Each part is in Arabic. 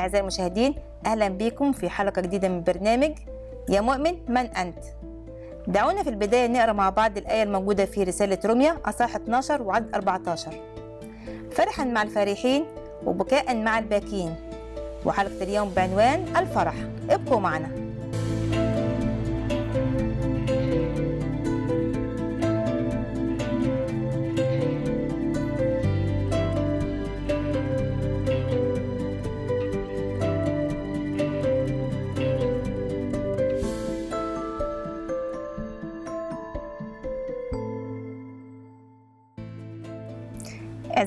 أعزائي المشاهدين أهلا بكم في حلقة جديدة من برنامج يا مؤمن من أنت دعونا في البداية نقرأ مع بعض الآية الموجودة في رسالة روميا أصحاح 12 وعدد 14 فرحا مع الفرحين وبكاء مع الباكين وحلقة اليوم بعنوان الفرح ابقوا معنا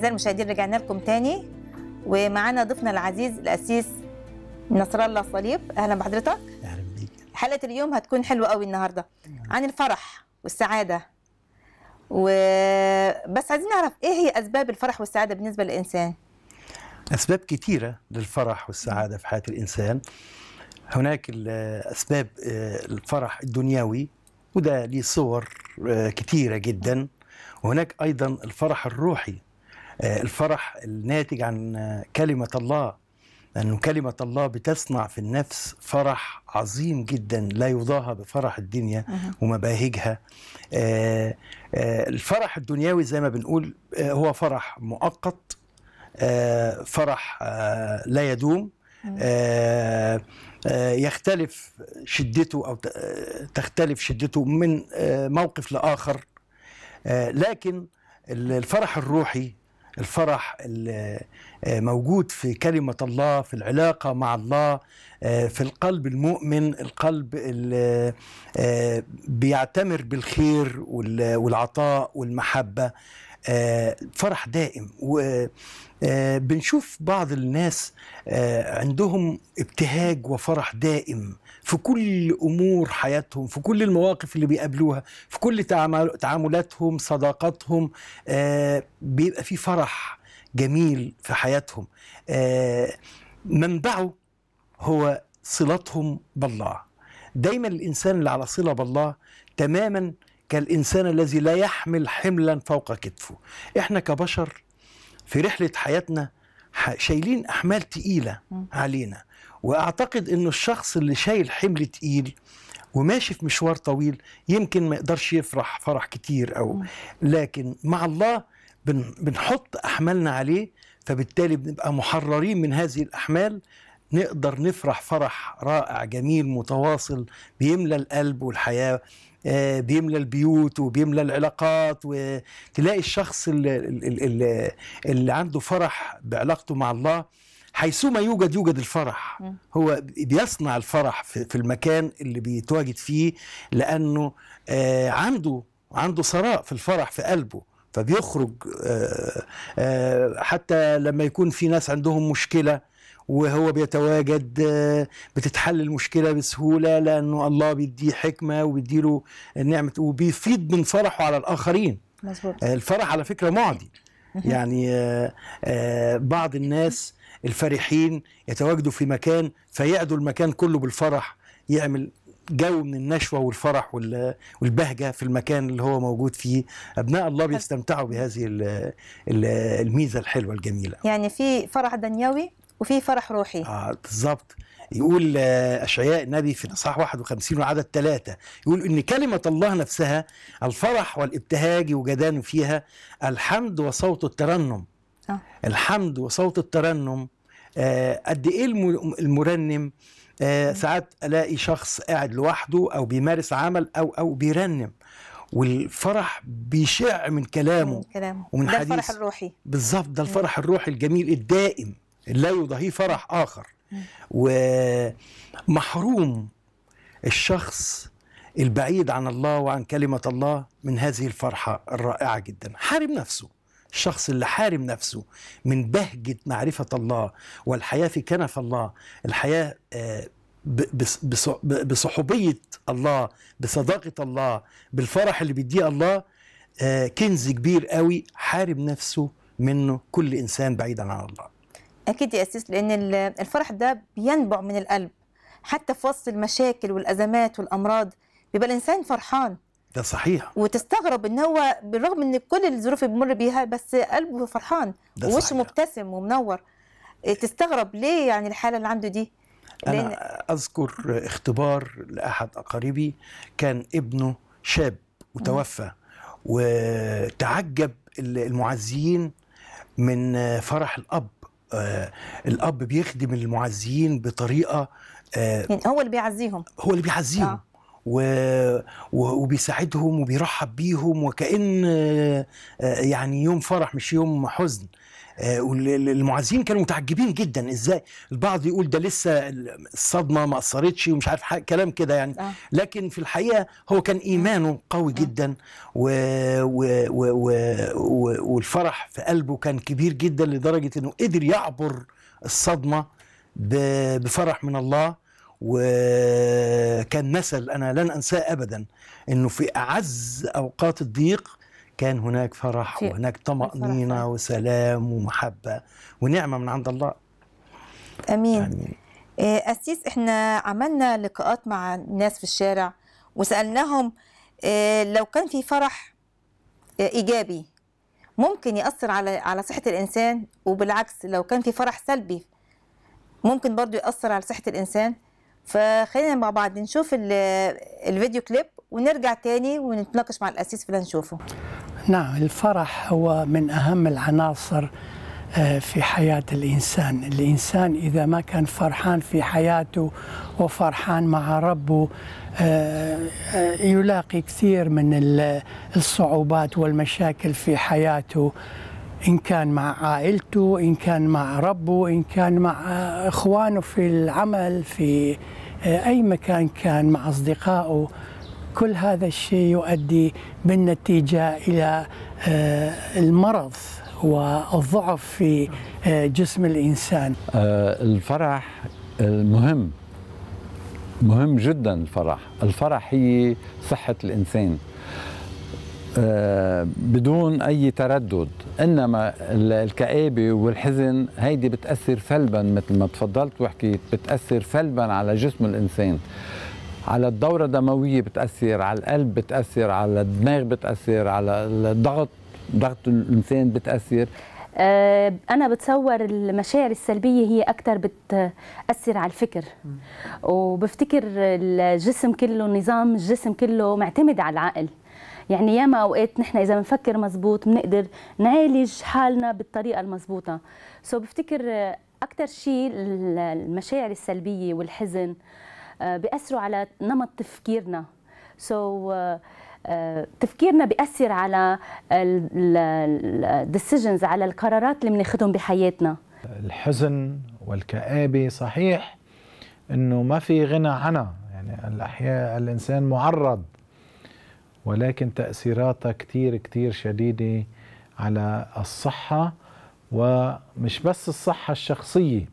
اعزائي المشاهدين رجعنا لكم تاني ومعانا ضيفنا العزيز الاسيس نصر الله صليب اهلا بحضرتك اهلا بيك حلقه اليوم هتكون حلوه قوي النهارده نعم. عن الفرح والسعاده وبس عايزين نعرف ايه هي اسباب الفرح والسعاده بالنسبه للانسان اسباب كثيره للفرح والسعاده في حياه الانسان هناك اسباب آه، الفرح الدنيوي وده ليه صور آه، كثيره جدا وهناك ايضا الفرح الروحي آه، الفرح الناتج عن كلمة الله لأن كلمة الله بتصنع في النفس فرح عظيم جدا لا يضاهى بفرح الدنيا ومباهجها آه، آه، الفرح الدنيوي زي ما بنقول هو فرح مؤقت فرح لا يدوم يختلف شدته أو تختلف شدته من موقف لآخر لكن الفرح الروحي الفرح الموجود آه، في كلمة الله في العلاقة مع الله آه، في القلب المؤمن القلب اللي آه، بيعتمر بالخير والعطاء والمحبة آه، فرح دائم وبنشوف آه، بعض الناس آه، عندهم ابتهاج وفرح دائم في كل امور حياتهم في كل المواقف اللي بيقابلوها في كل تعاملاتهم صداقاتهم بيبقى في فرح جميل في حياتهم منبعه هو صلتهم بالله دايما الانسان اللي على صله بالله تماما كالإنسان الذي لا يحمل حملا فوق كتفه إحنا كبشر في رحلة حياتنا شايلين أحمال تقيلة علينا وأعتقد أنه الشخص اللي شايل حمل تقيل وماشي في مشوار طويل يمكن ما يقدرش يفرح فرح كتير أو لكن مع الله بنحط أحمالنا عليه فبالتالي بنبقى محررين من هذه الأحمال نقدر نفرح فرح رائع جميل متواصل بيملى القلب والحياه آه، بيملى البيوت وبيملى العلاقات وتلاقي الشخص اللي, اللي, اللي عنده فرح بعلاقته مع الله حيثما يوجد يوجد الفرح هو بيصنع الفرح في المكان اللي بيتواجد فيه لانه آه، عنده عنده ثراء في الفرح في قلبه فبيخرج آه، حتى لما يكون في ناس عندهم مشكله وهو بيتواجد آه، بتتحل المشكله بسهوله لانه الله بيديه حكمه وبيديله نعمه وبيفيض من فرحه على الاخرين مزبوط. الفرح على فكره معدي يعني آه، آه، بعض الناس الفرحين يتواجدوا في مكان فيعدوا المكان كله بالفرح يعمل جو من النشوه والفرح والبهجه في المكان اللي هو موجود فيه ابناء الله بيستمتعوا بهذه الميزه الحلوه الجميله يعني في فرح دنيوي وفي فرح روحي اه بالظبط يقول آه، أشعياء النبي في الإصحاح 51 وعدد ثلاثة يقول إن كلمة الله نفسها الفرح والابتهاج يوجدان فيها الحمد وصوت الترنم أه. الحمد وصوت الترنم آه قد إيه المرنم آه ساعات ألاقي شخص قاعد لوحده أو بيمارس عمل أو أو بيرنم والفرح بيشع من كلامه, من كلامه. ومن ده حديث الفرح الروحي بالظبط ده الفرح الروحي الجميل الدائم لا يضاهيه فرح آخر ومحروم الشخص البعيد عن الله وعن كلمة الله من هذه الفرحة الرائعة جدا حارم نفسه الشخص اللي حارم نفسه من بهجة معرفة الله والحياة في كنف الله الحياة آه، بصحوبية الله بصداقة الله بالفرح اللي بيديه الله آه، كنز كبير قوي حارم نفسه منه كل إنسان بعيدا عن الله اكيد يا اسيس لان الفرح ده بينبع من القلب حتى في وسط المشاكل والازمات والامراض بيبقى الانسان فرحان ده صحيح وتستغرب ان هو بالرغم ان كل الظروف اللي بيمر بيها بس قلبه فرحان ووشه مبتسم ومنور إيه، تستغرب ليه يعني الحاله اللي عنده دي انا اذكر اختبار لاحد اقاربي كان ابنه شاب وتوفى وتعجب المعزيين من فرح الاب آه، الاب بيخدم المعزيين بطريقه آه، يعني هو اللي بيعزيهم هو اللي بيعزيهم آه. و... وبيساعدهم وبيرحب بيهم وكأن آه، يعني يوم فرح مش يوم حزن آه، والمعزين كانوا متعجبين جدا ازاي البعض يقول ده لسه الصدمه ما اثرتش ومش عارف كلام كده يعني لكن في الحقيقه هو كان ايمانه قوي جدا و... و... و... و... والفرح في قلبه كان كبير جدا لدرجه انه قدر يعبر الصدمه ب... بفرح من الله وكان مثل انا لن انساه ابدا انه في اعز اوقات الضيق كان هناك فرح وهناك طمأنينة وسلام ومحبة ونعمة من عند الله أمين يعني آه، أسيس إحنا عملنا لقاءات مع الناس في الشارع وسألناهم آه، لو كان في فرح آه، إيجابي ممكن يأثر على على صحة الإنسان وبالعكس لو كان في فرح سلبي ممكن برضو يأثر على صحة الإنسان فخلينا مع بعض نشوف الفيديو كليب ونرجع تاني ونتناقش مع القسيس في اللي هنشوفه نعم الفرح هو من اهم العناصر آه، في حياة الإنسان الإنسان إذا ما كان فرحان في حياته وفرحان مع ربه آه، آه، يلاقي كثير من الصعوبات والمشاكل في حياته إن كان مع عائلته إن كان مع ربه إن كان مع إخوانه في العمل في أي مكان كان مع أصدقائه كل هذا الشيء يؤدي بالنتيجه الى آه، المرض والضعف في آه، جسم الانسان آه، الفرح المهم مهم جدا الفرح الفرح هي صحه الانسان بدون اي تردد انما الكآبه والحزن هيدي بتاثر سلبا مثل ما تفضلت وحكيت بتاثر سلبا على جسم الانسان على الدورة الدموية بتأثر على القلب بتأثر على الدماغ بتأثر على الضغط ضغط الإنسان بتأثر آه، أنا بتصور المشاعر السلبية هي أكثر بتأثر على الفكر وبفتكر الجسم كله نظام الجسم كله معتمد على العقل يعني ياما اوقات نحن اذا بنفكر مزبوط بنقدر نعالج حالنا بالطريقه المزبوطه سو بفتكر اكثر شيء المشاعر السلبيه والحزن آه، بيأثروا على نمط تفكيرنا سو so, آه، آه، تفكيرنا بيأثر على الديسيجنز على القرارات اللي بناخذهم بحياتنا الحزن والكآبة صحيح انه ما في غنى عنها يعني الاحياء الانسان معرض ولكن تأثيراتها كثير كثير شديدة على الصحة ومش بس الصحة الشخصية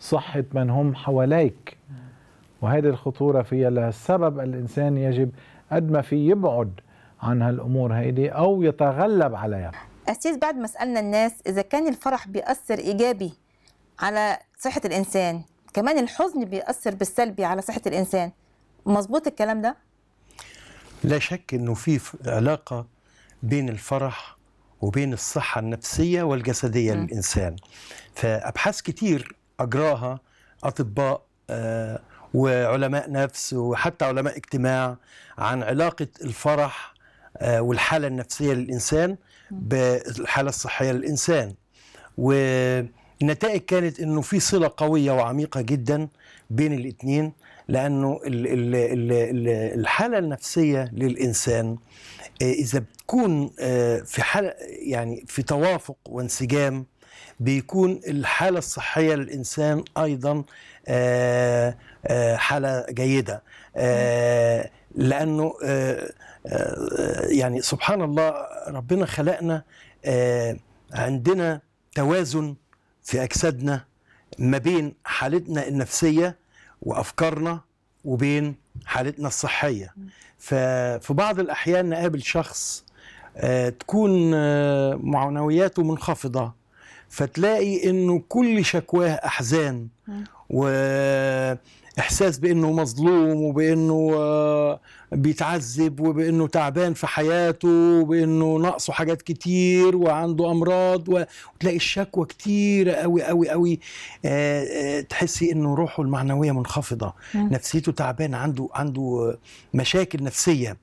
صحة من هم حواليك وهذه الخطورة فيها لها الإنسان يجب قد ما في يبعد عن هالأمور هيدي أو يتغلب عليها أستاذ بعد ما سألنا الناس إذا كان الفرح بيأثر إيجابي على صحة الإنسان كمان الحزن بيأثر بالسلبي على صحة الإنسان مظبوط الكلام ده؟ لا شك أنه في علاقة بين الفرح وبين الصحة النفسية والجسدية م. للإنسان فأبحاث كتير أجراها أطباء آه وعلماء نفس وحتى علماء اجتماع عن علاقة الفرح آه، والحالة النفسية للإنسان بالحالة الصحية للإنسان والنتائج كانت أنه في صلة قوية وعميقة جدا بين الاثنين لأنه الحالة النفسية للإنسان آه، إذا بتكون آه، في حالة يعني في توافق وانسجام بيكون الحالة الصحية للإنسان أيضا آه، آه، حالة جيدة آه، لأنه يعني سبحان الله ربنا خلقنا عندنا توازن في أجسادنا ما بين حالتنا النفسية وأفكارنا وبين حالتنا الصحية ففي بعض الأحيان نقابل شخص تكون معنوياته منخفضة فتلاقي انه كل شكواه احزان واحساس بانه مظلوم وبانه آه، بيتعذب وبانه تعبان في حياته وبانه ناقصه حاجات كتير وعنده امراض وتلاقي الشكوى كتير قوي قوي قوي آه، آه، تحسي انه روحه المعنويه منخفضه نفسيته تعبان عنده عنده مشاكل نفسيه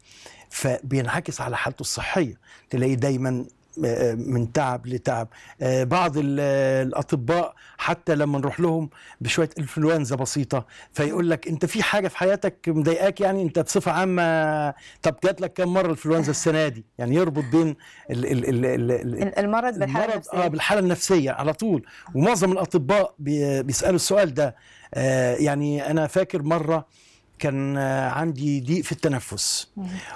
فبينعكس على حالته الصحيه تلاقيه دايما آه، من تعب لتعب آه، بعض الاطباء حتى لما نروح لهم بشويه انفلونزا بسيطه فيقول لك انت في حاجه في حياتك مضايقاك يعني انت بصفه عامه طب جات لك كم مره انفلونزا السنه دي يعني يربط بين الـ الـ الـ الـ الـ المرض بالحاله المرض آه، النفسيه اه بالحاله النفسيه على طول ومعظم الاطباء بيسالوا السؤال ده يعني انا فاكر مره كان عندي ضيق في التنفس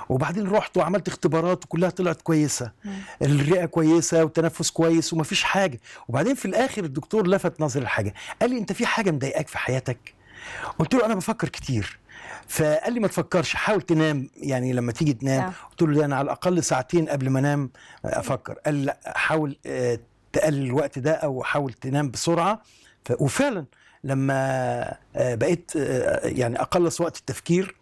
وبعدين رحت وعملت اختبارات وكلها طلعت كويسه الرئه كويسه والتنفس كويس ومفيش حاجه وبعدين في الاخر الدكتور لفت نظري لحاجه قال لي انت في حاجه مضايقاك في حياتك قلت له انا بفكر كتير فقال لي ما تفكرش حاول تنام يعني لما تيجي تنام نعم. قلت له ده انا على الاقل ساعتين قبل ما انام افكر قال لا حاول آه، تقلل الوقت ده او حاول تنام بسرعه وفعلا لما آه، بقيت آه، يعني اقلص وقت التفكير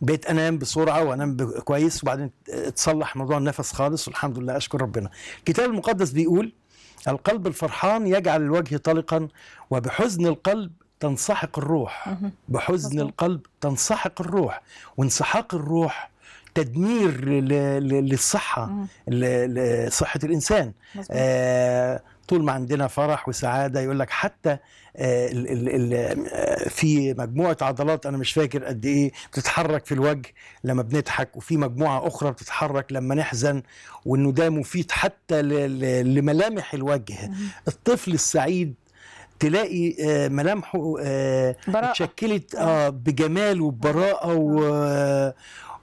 بقيت انام بسرعه وانام كويس وبعدين اتصلح موضوع النفس خالص والحمد لله اشكر ربنا. الكتاب المقدس بيقول القلب الفرحان يجعل الوجه طلقا وبحزن القلب تنسحق الروح بحزن القلب تنسحق الروح وانسحاق الروح تدمير للصحة صحة الإنسان آه طول ما عندنا فرح وسعاده يقول لك حتى آه، آه، في مجموعه عضلات انا مش فاكر قد ايه بتتحرك في الوجه لما بنضحك وفي مجموعه اخرى بتتحرك لما نحزن وانه ده مفيد حتى لملامح الوجه الطفل السعيد تلاقي آه، ملامحه اتشكلت بجمال وببراءه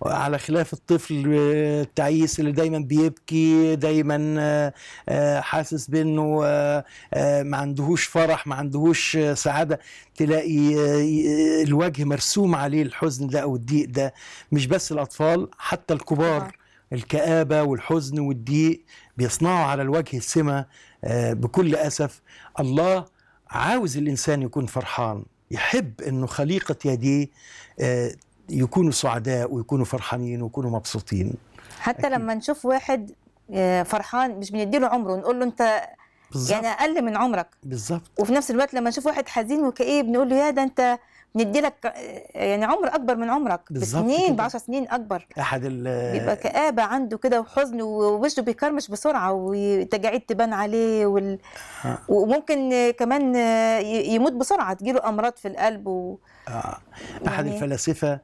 على خلاف الطفل التعيس اللي دايما بيبكي دايما آه، آه، حاسس بانه آه، ما عندهوش فرح ما عندهوش سعاده تلاقي الوجه مرسوم عليه الحزن ده او الضيق ده مش بس الاطفال حتى الكبار الكآبة والحزن والضيق بيصنعوا على الوجه السمة بكل أسف الله عاوز الإنسان يكون فرحان يحب أنه خليقة يديه يكونوا سعداء ويكونوا فرحانين ويكونوا مبسوطين حتى أكيد. لما نشوف واحد آه، فرحان مش بنديله عمره نقول له انت بالزبط. يعني اقل من عمرك بالظبط وفي نفس الوقت لما نشوف واحد حزين وكئيب نقول له يا ده انت ندي لك آه، يعني عمر اكبر من عمرك بسنين ب 10 سنين اكبر احد ال بيبقى كابه عنده كده وحزن ووشه بيكرمش بسرعه والتجاعيد تبان عليه وال... آه. وممكن كمان يموت بسرعه تجيله امراض في القلب و... آه. احد يعني... الفلاسفه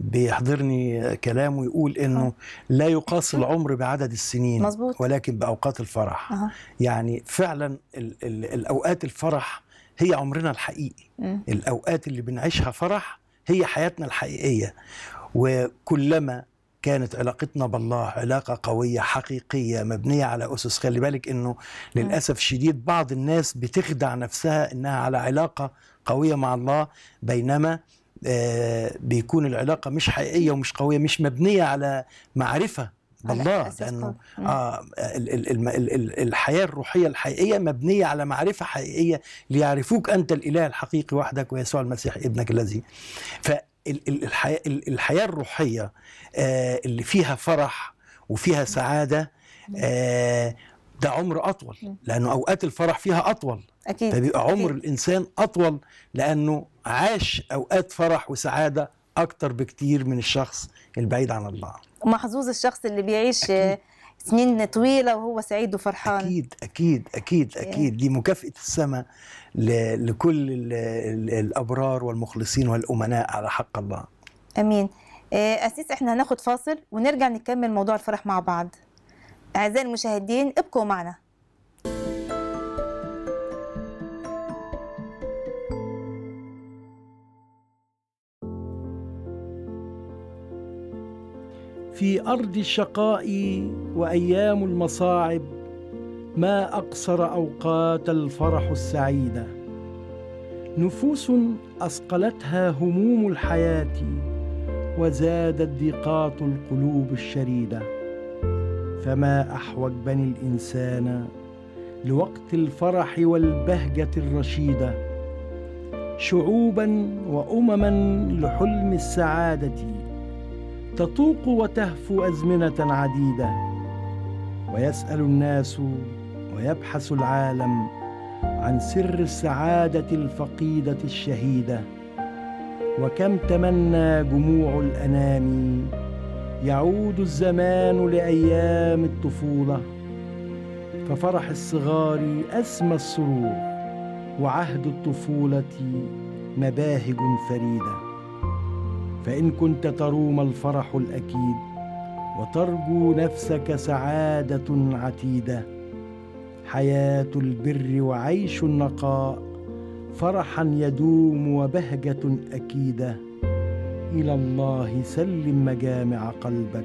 بيحضرني كلامه يقول انه آه. لا يقاس العمر بعدد السنين مزبوط. ولكن باوقات الفرح أه. يعني فعلا الـ الـ الاوقات الفرح هي عمرنا الحقيقي م. الاوقات اللي بنعيشها فرح هي حياتنا الحقيقيه وكلما كانت علاقتنا بالله علاقة قوية حقيقية مبنية على أسس خلي بالك أنه للأسف شديد بعض الناس بتخدع نفسها أنها على علاقة قوية مع الله بينما آه، بيكون العلاقه مش حقيقيه ومش قويه مش مبنيه على معرفه بالله لانه آه الحياه الروحيه الحقيقيه مبنيه على معرفه حقيقيه ليعرفوك انت الاله الحقيقي وحدك ويسوع المسيح ابنك الذي فالحياه الروحية آه، اللي فيها فرح وفيها سعادة آه، ده عمر أطول لأنه أوقات الفرح فيها أطول اكيد فبيبقى عمر أكيد. الانسان اطول لانه عاش اوقات فرح وسعاده اكتر بكتير من الشخص البعيد عن الله محظوظ الشخص اللي بيعيش أكيد. سنين طويلة وهو سعيد وفرحان أكيد أكيد أكيد إيه. أكيد دي مكافأة السماء لكل الأبرار والمخلصين والأمناء على حق الله أمين إيه، أسيس إحنا هناخد فاصل ونرجع نكمل موضوع الفرح مع بعض أعزائي المشاهدين ابقوا معنا في ارض الشقاء وايام المصاعب ما اقصر اوقات الفرح السعيده نفوس اثقلتها هموم الحياه وزادت ضيقات القلوب الشريده فما احوج بني الانسان لوقت الفرح والبهجه الرشيده شعوبا وامما لحلم السعاده تطوق وتهفو ازمنه عديده ويسال الناس ويبحث العالم عن سر السعاده الفقيده الشهيده وكم تمنى جموع الانام يعود الزمان لايام الطفوله ففرح الصغار اسمى السرور وعهد الطفوله مباهج فريده فان كنت تروم الفرح الاكيد وترجو نفسك سعاده عتيده حياه البر وعيش النقاء فرحا يدوم وبهجه اكيده الى الله سلم مجامع قلبك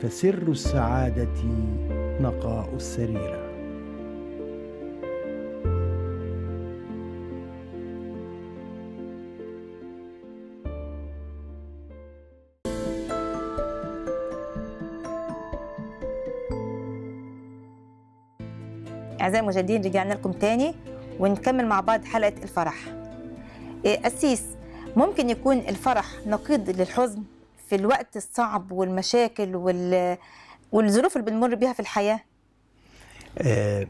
فسر السعاده نقاء السريره أعزائي المشاهدين رجعنا لكم تاني ونكمل مع بعض حلقة الفرح إيه، أسيس ممكن يكون الفرح نقيض للحزن في الوقت الصعب والمشاكل وال... والظروف اللي بنمر بيها في الحياة آه،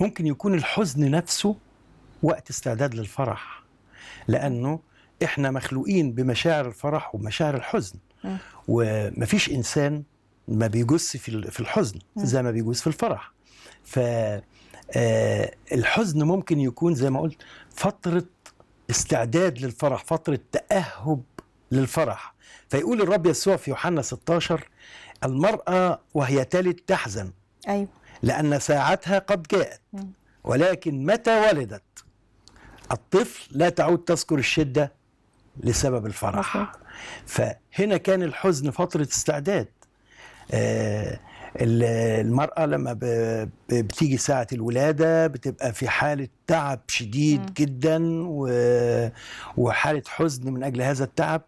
ممكن يكون الحزن نفسه وقت استعداد للفرح لأنه إحنا مخلوقين بمشاعر الفرح ومشاعر الحزن ومفيش إنسان ما بيجوز في الحزن زي ما بيجوز في الفرح ف آه، الحزن ممكن يكون زي ما قلت فترة استعداد للفرح فترة تأهب للفرح فيقول الرب يسوع في يوحنا 16 المرأة وهي تلد تحزن أيوة. لأن ساعتها قد جاءت ولكن متى ولدت الطفل لا تعود تذكر الشدة لسبب الفرح فهنا كان الحزن فترة استعداد آه المرأة لما بتيجي ساعة الولادة بتبقى في حالة تعب شديد م. جدا وحالة حزن من أجل هذا التعب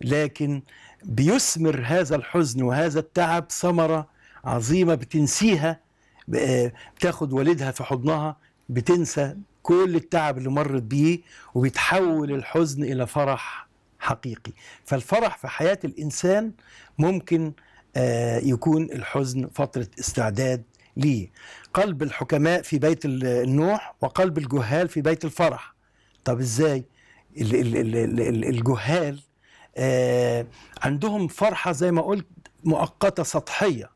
لكن بيثمر هذا الحزن وهذا التعب ثمرة عظيمة بتنسيها بتاخد والدها في حضنها بتنسى كل التعب اللي مرت بيه وبيتحول الحزن إلى فرح حقيقي فالفرح في حياة الإنسان ممكن آه، يكون الحزن فترة استعداد ليه قلب الحكماء في بيت النوح وقلب الجهال في بيت الفرح طب ازاي الجهال آه، عندهم فرحة زي ما قلت مؤقتة سطحية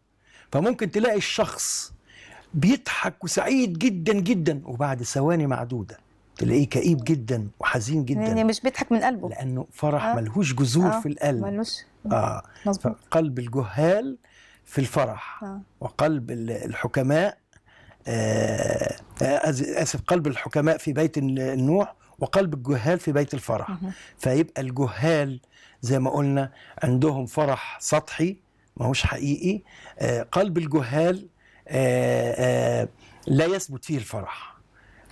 فممكن تلاقي الشخص بيضحك وسعيد جدا جدا وبعد ثواني معدودة تلاقيه كئيب جدا وحزين جدا يعني مش بيضحك من قلبه لانه فرح آه. ملهوش جذور آه. في القلب ملوش اه مظبوط قلب الجهال في الفرح آه. وقلب الحكماء آه, آه، اسف قلب الحكماء في بيت النوح وقلب الجهال في بيت الفرح مه. فيبقى الجهال زي ما قلنا عندهم فرح سطحي ماهوش حقيقي آه قلب الجهال آه آه لا يثبت فيه الفرح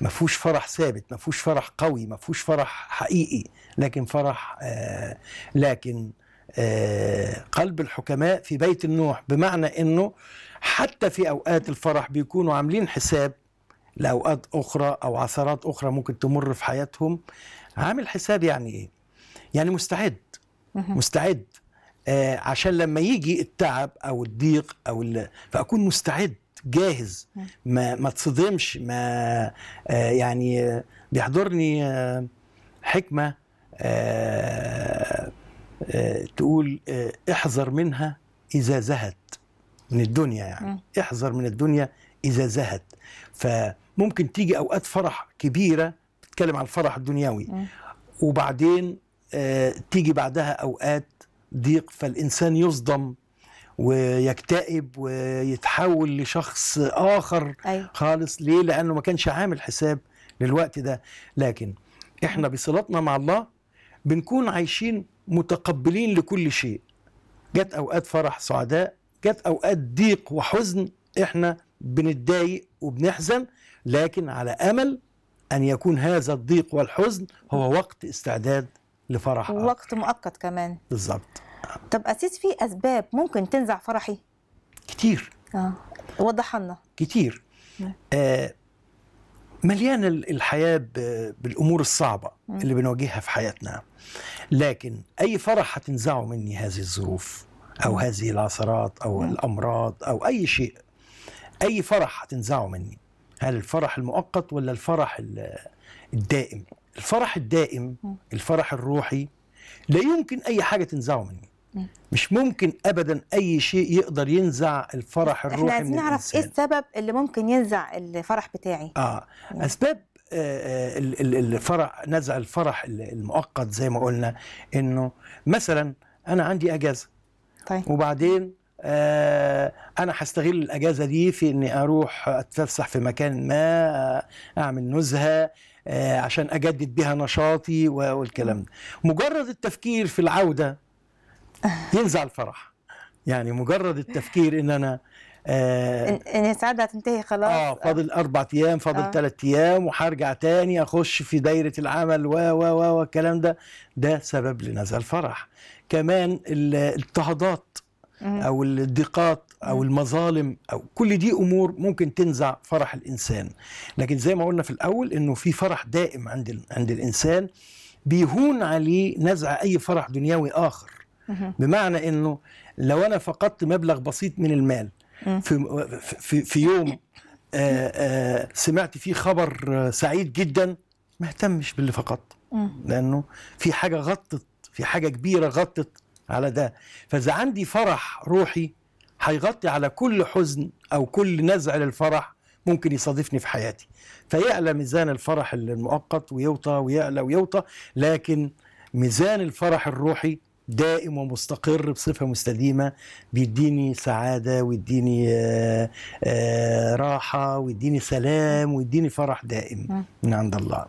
ما فيهوش فرح ثابت ما فيهوش فرح قوي ما فيهوش فرح حقيقي لكن فرح آه، لكن آه، قلب الحكماء في بيت النوح بمعنى انه حتى في اوقات الفرح بيكونوا عاملين حساب لاوقات اخرى او عثرات اخرى ممكن تمر في حياتهم عامل حساب يعني ايه يعني مستعد مستعد آه، عشان لما يجي التعب او الضيق او فاكون مستعد جاهز ما ما تصدمش ما آه، يعني آه، بيحضرني آه، حكمه تقول احذر منها اذا زهد من الدنيا يعني احذر من الدنيا اذا زهد فممكن تيجي اوقات فرح كبيره بتتكلم عن الفرح الدنيوي وبعدين تيجي بعدها اوقات ضيق فالانسان يصدم ويكتئب ويتحول لشخص اخر أيوة. خالص ليه لانه ما كانش عامل حساب للوقت ده لكن احنا بصلاتنا مع الله بنكون عايشين متقبلين لكل شيء جت اوقات فرح سعداء جت اوقات ضيق وحزن احنا بنتضايق وبنحزن لكن على امل ان يكون هذا الضيق والحزن هو وقت استعداد لفرح وقت مؤقت كمان بالظبط طب اسيس في اسباب ممكن تنزع فرحي كتير اه وضح لنا كتير نعم. آه مليانه الحياه بالامور الصعبه اللي بنواجهها في حياتنا لكن اي فرح هتنزعه مني هذه الظروف او هذه العثرات او الامراض او اي شيء اي فرح هتنزعه مني هل الفرح المؤقت ولا الفرح الدائم الفرح الدائم الفرح الروحي لا يمكن اي حاجه تنزعه مني مش ممكن ابدا اي شيء يقدر ينزع الفرح الروحي احنا عايزين نعرف ايه السبب اللي ممكن ينزع الفرح بتاعي اه مم. يعني. اسباب آه، آه، الفرح نزع الفرح المؤقت زي ما قلنا انه مثلا انا عندي اجازه طيب وبعدين آه، انا هستغل الاجازه دي في اني اروح اتفسح في مكان ما اعمل نزهه عشان اجدد بها نشاطي والكلام ده مجرد التفكير في العوده ينزع الفرح يعني مجرد التفكير ان انا آه ان الساعات هتنتهي خلاص اه فاضل اربع ايام فاضل ثلاث آه. ايام وهرجع تاني اخش في دايره العمل و و و والكلام ده ده سبب لنزع الفرح كمان الاضطهادات او الضيقات او المظالم او كل دي امور ممكن تنزع فرح الانسان لكن زي ما قلنا في الاول انه في فرح دائم عند عند الانسان بيهون عليه نزع اي فرح دنيوي اخر بمعنى انه لو انا فقدت مبلغ بسيط من المال في في, في يوم آآ آه، آآ آه، سمعت فيه خبر سعيد جدا ما اهتمش باللي فقدته لانه في حاجه غطت في حاجه كبيره غطت على ده فاذا عندي فرح روحي هيغطي على كل حزن او كل نزع للفرح ممكن يصادفني في حياتي فيعلى ميزان الفرح المؤقت ويوطى ويعلى ويوطى لكن ميزان الفرح الروحي دائم ومستقر بصفة مستديمة بيديني سعادة ويديني آه، آه، راحة ويديني سلام ويديني فرح دائم من عند الله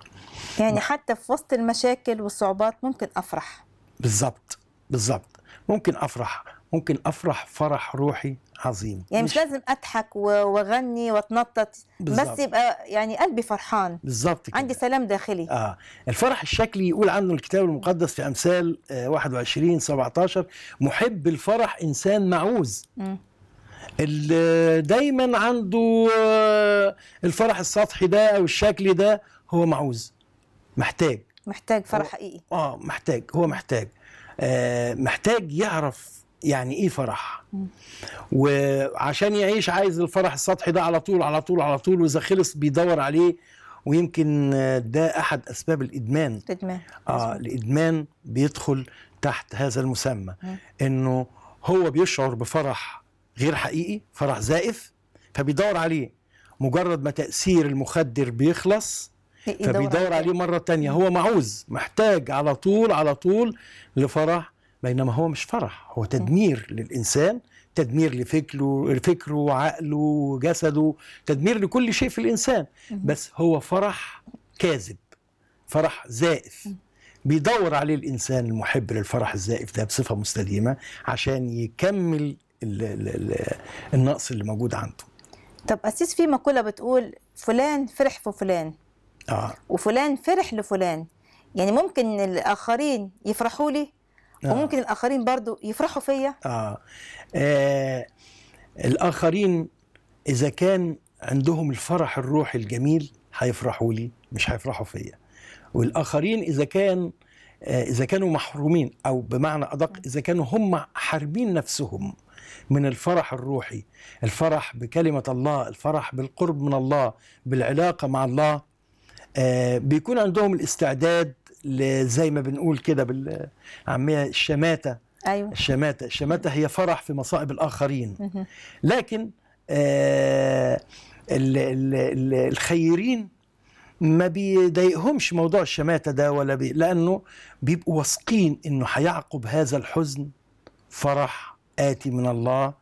يعني حتى في وسط المشاكل والصعوبات ممكن أفرح بالظبط بالظبط ممكن أفرح ممكن افرح فرح روحي عظيم يعني مش, مش لازم اضحك واغني واتنطط بس يبقى يعني قلبي فرحان بالظبط عندي سلام داخلي اه الفرح الشكلي يقول عنه الكتاب المقدس في امثال 21 آه، 17 محب الفرح انسان معوز م. اللي دايما عنده آه، الفرح السطحي ده او الشكلي ده هو معوز محتاج محتاج فرح حقيقي اه محتاج هو محتاج آه محتاج يعرف يعني ايه فرح وعشان يعيش عايز الفرح السطحي ده على طول على طول على طول واذا خلص بيدور عليه ويمكن ده احد اسباب الادمان الادمان اه الادمان بيدخل تحت هذا المسمى انه هو بيشعر بفرح غير حقيقي فرح زائف فبيدور عليه مجرد ما تاثير المخدر بيخلص فبيدور عليه مره تانية هو معوز محتاج على طول على طول لفرح بينما هو مش فرح هو تدمير للإنسان تدمير لفكره فكره وعقله وجسده تدمير لكل شيء في الإنسان بس هو فرح كاذب فرح زائف بيدور عليه الإنسان المحب للفرح الزائف ده بصفة مستديمة عشان يكمل الـ الـ الـ النقص اللي موجود عنده طب أسيس في مقولة بتقول فلان فرح في فلان آه. وفلان فرح لفلان يعني ممكن الآخرين يفرحوا لي آه. وممكن الاخرين برضو يفرحوا فيا آه. آه الاخرين اذا كان عندهم الفرح الروحي الجميل هيفرحوا لي مش هيفرحوا فيا والاخرين اذا كان آه اذا كانوا محرومين او بمعنى ادق اذا كانوا هم حاربين نفسهم من الفرح الروحي الفرح بكلمه الله الفرح بالقرب من الله بالعلاقه مع الله آه بيكون عندهم الاستعداد زي ما بنقول كده بالعاميه الشماته أيوة. الشماته الشماته هي فرح في مصائب الاخرين لكن آه الخيرين ما بيضايقهمش موضوع الشماته ده ولا بي لانه بيبقوا واثقين انه هيعقب هذا الحزن فرح اتي من الله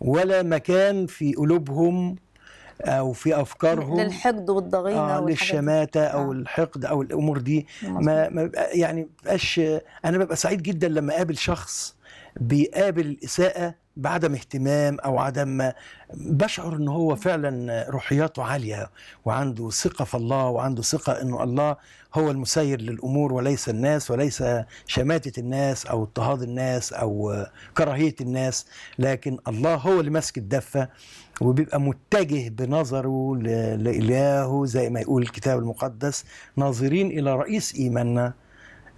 ولا مكان في قلوبهم او في افكارهم للحقد والضغينه آه للشماته او آه. الحقد او الامور دي ما, ما يعني بقاش انا ببقى سعيد جدا لما اقابل شخص بيقابل الاساءه بعدم اهتمام او عدم بشعر ان هو فعلا روحياته عاليه وعنده ثقه في الله وعنده ثقه انه الله هو المسير للامور وليس الناس وليس شماته الناس او اضطهاد الناس او كراهيه الناس لكن الله هو اللي ماسك الدفه وبيبقى متجه بنظره لالهه زي ما يقول الكتاب المقدس ناظرين الى رئيس ايماننا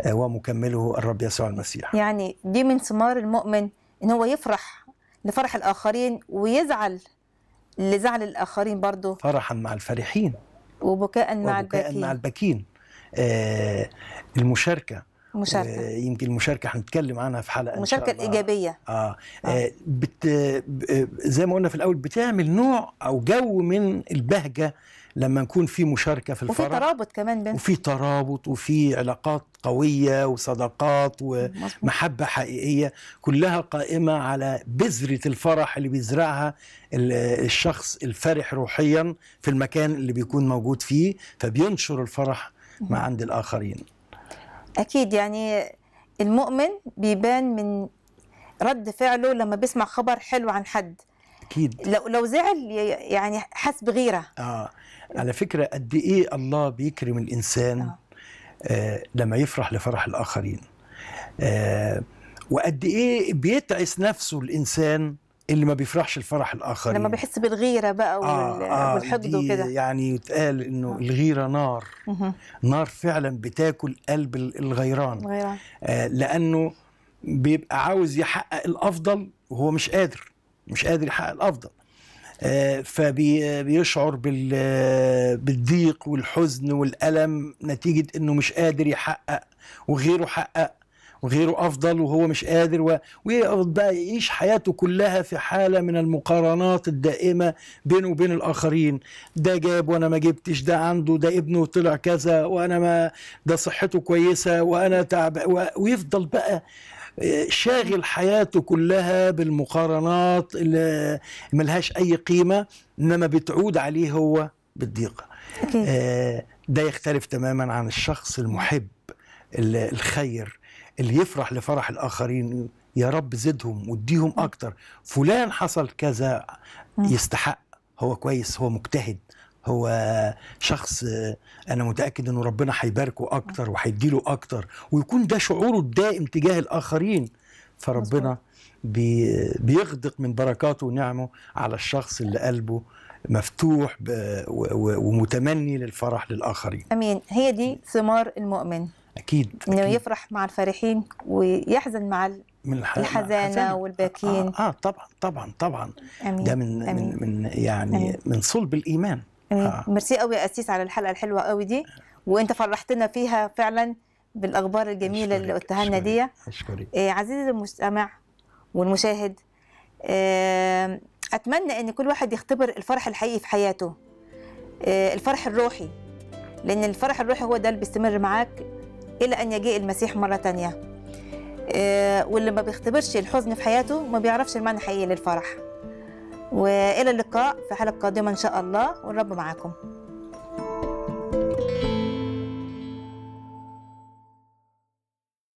آه، ومكمله الرب يسوع المسيح. يعني دي من ثمار المؤمن ان هو يفرح لفرح الآخرين ويزعل لزعل الآخرين برضه فرحا مع الفرحين وبكاء مع وبكاء البكين مع البكين آه المشاركه مشاركة. آه يمكن المشاركة هنتكلم عنها في حلقة المشاركة الإيجابية آه. آه. آه. بت... آه، زي ما قلنا في الأول بتعمل نوع أو جو من البهجة لما نكون في مشاركه في الفرح وفي ترابط كمان بين وفي ترابط وفي علاقات قويه وصداقات ومحبه حقيقيه كلها قائمه على بذره الفرح اللي بيزرعها الشخص الفرح روحيا في المكان اللي بيكون موجود فيه فبينشر الفرح مع عند الاخرين اكيد يعني المؤمن بيبان من رد فعله لما بيسمع خبر حلو عن حد اكيد لو لو زعل يعني حس بغيره اه على فكره قد ايه الله بيكرم الانسان نعم. آه لما يفرح لفرح الاخرين آه وقد ايه بيتعس نفسه الانسان اللي ما بيفرحش الفرح الاخرين لما بيحس بالغيره بقى وال... آه آه والحقد وكده يعني يتقال انه نعم. الغيره نار نار فعلا بتاكل قلب الغيران آه لانه بيبقى عاوز يحقق الافضل وهو مش قادر مش قادر يحقق الافضل آه، فبيشعر آه، آه، بالضيق والحزن والألم نتيجة أنه مش قادر يحقق وغيره حقق وغيره افضل وهو مش قادر و... ويقعد بقى يعيش حياته كلها في حاله من المقارنات الدائمه بينه وبين الاخرين ده جاب وانا ما جبتش ده عنده ده ابنه طلع كذا وانا ما ده صحته كويسه وانا تعب و... ويفضل بقى شاغل حياته كلها بالمقارنات اللي ملهاش أي قيمة إنما بتعود عليه هو بالضيقة آه، ده يختلف تماما عن الشخص المحب الخير اللي يفرح لفرح الآخرين يا رب زدهم واديهم أكتر فلان حصل كذا يستحق هو كويس هو مجتهد هو شخص آه، انا متاكد انه ربنا هيباركه اكتر وهيديله اكتر ويكون ده شعوره الدائم تجاه الاخرين فربنا بي بيغدق من بركاته ونعمه على الشخص اللي قلبه مفتوح ومتمني للفرح للاخرين امين هي دي ثمار المؤمن اكيد انه يفرح مع الفرحين ويحزن مع من الحزانه والباكين آه, اه طبعا طبعا طبعا أمين. ده من أمين. من يعني أمين. من صلب الايمان آه، آه. ميرسي قوي يا اسيس على الحلقه الحلوه قوي دي وانت فرحتنا فيها فعلا بالاخبار الجميله اللي قلتها لنا دي اشكرك آه، عزيزي المستمع والمشاهد اتمنى ان كل واحد يختبر الفرح الحقيقي في حياته الفرح الروحي لان الفرح الروحي هو ده اللي بيستمر معاك الى ان يجيء المسيح مره تانية واللي ما بيختبرش الحزن في حياته ما بيعرفش المعنى الحقيقي للفرح والى اللقاء في حلقه قادمه ان شاء الله والرب معاكم